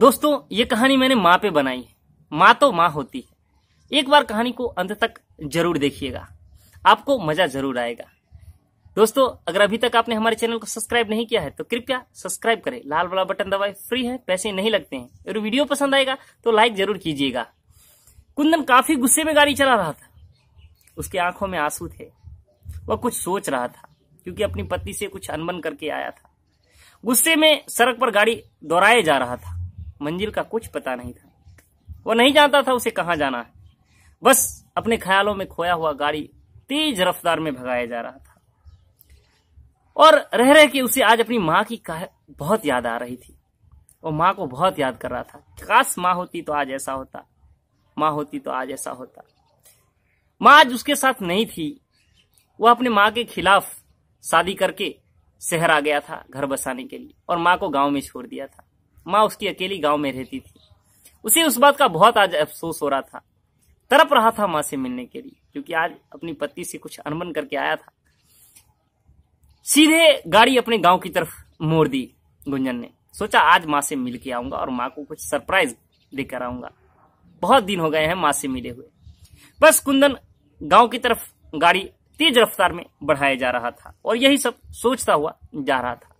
दोस्तों ये कहानी मैंने माँ पे बनाई है माँ तो माँ होती है एक बार कहानी को अंत तक जरूर देखिएगा आपको मजा जरूर आएगा दोस्तों अगर अभी तक आपने हमारे चैनल को सब्सक्राइब नहीं किया है तो कृपया सब्सक्राइब करें लाल वाला बटन दबाए फ्री है पैसे नहीं लगते हैं अगर वीडियो पसंद आएगा तो लाइक जरूर कीजिएगा कुंदन काफी गुस्से में गाड़ी चला रहा था उसकी आंखों में आंसू थे वह कुछ सोच रहा था क्योंकि अपनी पत्नी से कुछ अनबन करके आया था गुस्से में सड़क पर गाड़ी दोहराए जा रहा था मंजिल का कुछ पता नहीं था वो नहीं जानता था उसे कहाँ जाना है बस अपने ख्यालों में खोया हुआ गाड़ी तेज रफ्तार में भगाया जा रहा था और रह रहे कि उसे आज अपनी माँ की बहुत याद आ रही थी वो माँ को बहुत याद कर रहा था खास माँ होती तो आज ऐसा होता माँ होती तो आज ऐसा होता माँ आज उसके साथ नहीं थी वह अपने माँ के खिलाफ शादी करके शहर आ गया था घर बसाने के लिए और माँ को गांव में छोड़ दिया था माँ उसकी अकेली गांव में रहती थी उसे उस बात का बहुत आज अफसोस हो रहा था तरप रहा था माँ से मिलने के लिए क्योंकि आज अपनी पति से कुछ अनबन करके आया था सीधे गाड़ी अपने गांव की तरफ मोड़ दी गुंजन ने सोचा आज माँ से मिल के आऊंगा और माँ को कुछ सरप्राइज देकर आऊंगा बहुत दिन हो गए हैं माँ से मिले हुए बस कुंदन गांव की तरफ गाड़ी तेज रफ्तार में बढ़ाया जा रहा था और यही सब सोचता हुआ जा रहा था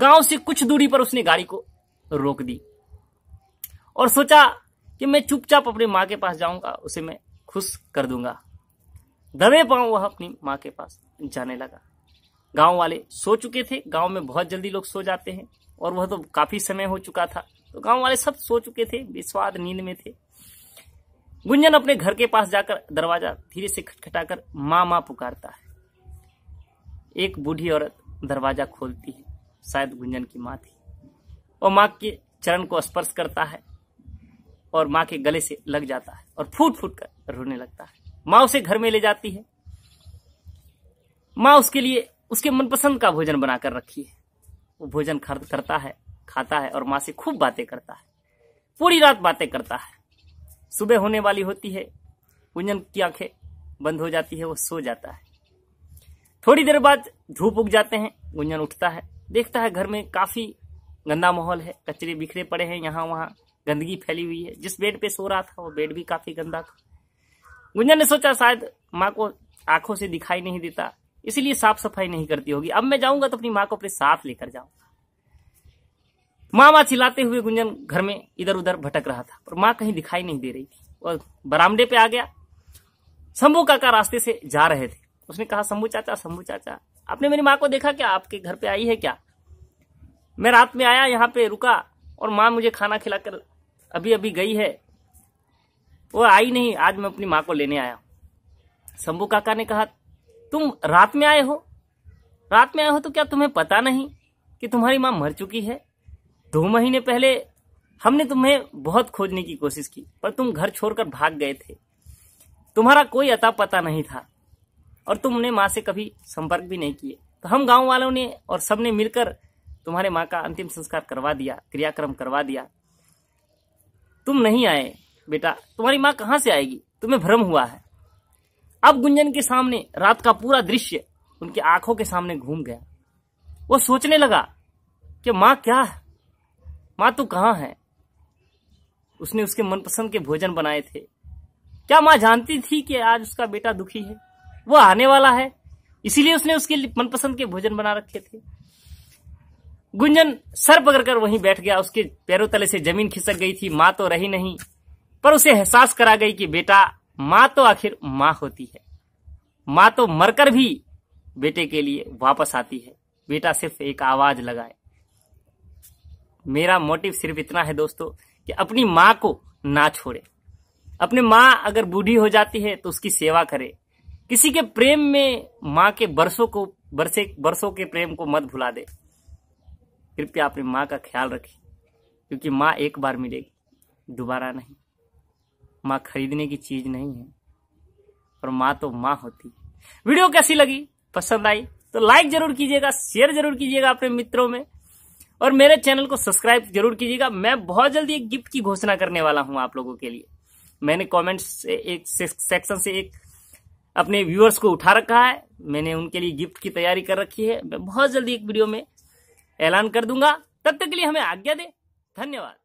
गांव से कुछ दूरी पर उसने गाड़ी को रोक दी और सोचा कि मैं चुपचाप अपनी माँ के पास जाऊंगा उसे मैं खुश कर दूंगा दबे पाऊँ वह अपनी माँ के पास जाने लगा गांव वाले सो चुके थे गांव में बहुत जल्दी लोग सो जाते हैं और वह तो काफी समय हो चुका था तो गांव वाले सब सो चुके थे विस्वाद नींद में थे गुंजन अपने घर के पास जाकर दरवाजा धीरे से खटखटाकर माँ माँ पुकारता है एक बूढ़ी औरत दरवाजा खोलती है शायद गुंजन की माँ थी और माँ के चरण को स्पर्श करता है और माँ के गले से लग जाता है और फूट फूट कर रोने लगता है माँ उसे घर में ले जाती है माँ उसके लिए उसके मनपसंद का भोजन बनाकर रखी है वो भोजन करता है खाता है और माँ से खूब बातें करता है पूरी रात बातें करता है सुबह होने वाली होती है कुंजन की आंखें बंद हो जाती है वो सो जाता है थोड़ी देर बाद धूप उग जाते हैं गुंजन उठता है देखता है घर में काफी गंदा माहौल है कचरे बिखरे पड़े हैं यहाँ वहाँ गंदगी फैली हुई है जिस बेड पे सो रहा था वो बेड भी काफी गंदा था गुंजन ने सोचा शायद माँ को आंखों से दिखाई नहीं देता इसीलिए साफ सफाई नहीं करती होगी अब मैं जाऊंगा तो अपनी माँ को अपने साथ लेकर जाऊंगा माँ माँ चिल्लाते हुए गुंजन घर में इधर उधर भटक रहा था पर माँ कहीं दिखाई नहीं दे रही थी और बरामदे पे आ गया शंभू काका रास्ते से जा रहे थे उसने कहा शंभू चाचा शंभू चाचा आपने मेरी माँ को देखा क्या आपके घर पे आई है क्या मैं रात में आया यहाँ पे रुका और माँ मुझे खाना खिलाकर अभी अभी गई है वो आई नहीं आज मैं अपनी माँ को लेने आया शंभू काका ने कहा तुम रात में आए हो रात में आए हो तो क्या तुम्हें पता नहीं कि तुम्हारी माँ मर चुकी है दो महीने पहले हमने तुम्हें बहुत खोजने की कोशिश की पर तुम घर छोड़कर भाग गए थे तुम्हारा कोई अता पता नहीं था और तुमने माँ से कभी संपर्क भी नहीं किए तो हम गांव वालों ने और सबने मिलकर तुम्हारे माँ का अंतिम संस्कार करवा दिया क्रियाक्रम करवा दिया तुम नहीं आए बेटा तुम्हारी माँ कहाँ से आएगी तुम्हें भ्रम हुआ है अब गुंजन के सामने रात का पूरा दृश्य उनकी आंखों के सामने घूम गया वो सोचने लगा कि माँ क्या है माँ तू कहाँ है उसने उसके मनपसंद के भोजन बनाए थे क्या माँ जानती थी कि आज उसका बेटा दुखी है वो आने वाला है इसीलिए उसने उसके मनपसंद के भोजन बना रखे थे गुंजन सर पकड़कर वहीं बैठ गया उसके पैरों तले से जमीन खिसक गई थी माँ तो रही नहीं पर उसे एहसास करा गई कि बेटा माँ तो आखिर माँ होती है माँ तो मरकर भी बेटे के लिए वापस आती है बेटा सिर्फ एक आवाज लगाए मेरा मोटिव सिर्फ इतना है दोस्तों कि अपनी माँ को ना छोड़े अपने माँ अगर बूढ़ी हो जाती है तो उसकी सेवा करे किसी के प्रेम में माँ के बरसों को बरसे बरसों के प्रेम को मत भुला दे कृपया अपनी माँ का ख्याल रखें क्योंकि माँ एक बार मिलेगी दोबारा नहीं माँ खरीदने की चीज़ नहीं है और माँ तो माँ होती है वीडियो कैसी लगी पसंद आई तो लाइक जरूर कीजिएगा शेयर जरूर कीजिएगा अपने मित्रों में और मेरे चैनल को सब्सक्राइब जरूर कीजिएगा मैं बहुत जल्दी एक गिफ्ट की घोषणा करने वाला हूं आप लोगों के लिए मैंने कमेंट्स से एक सेक्शन से एक अपने व्यूअर्स को उठा रखा है मैंने उनके लिए गिफ्ट की तैयारी कर रखी है मैं बहुत जल्दी एक वीडियो में ऐलान कर दूंगा तब तक के लिए हमें आज्ञा दे धन्यवाद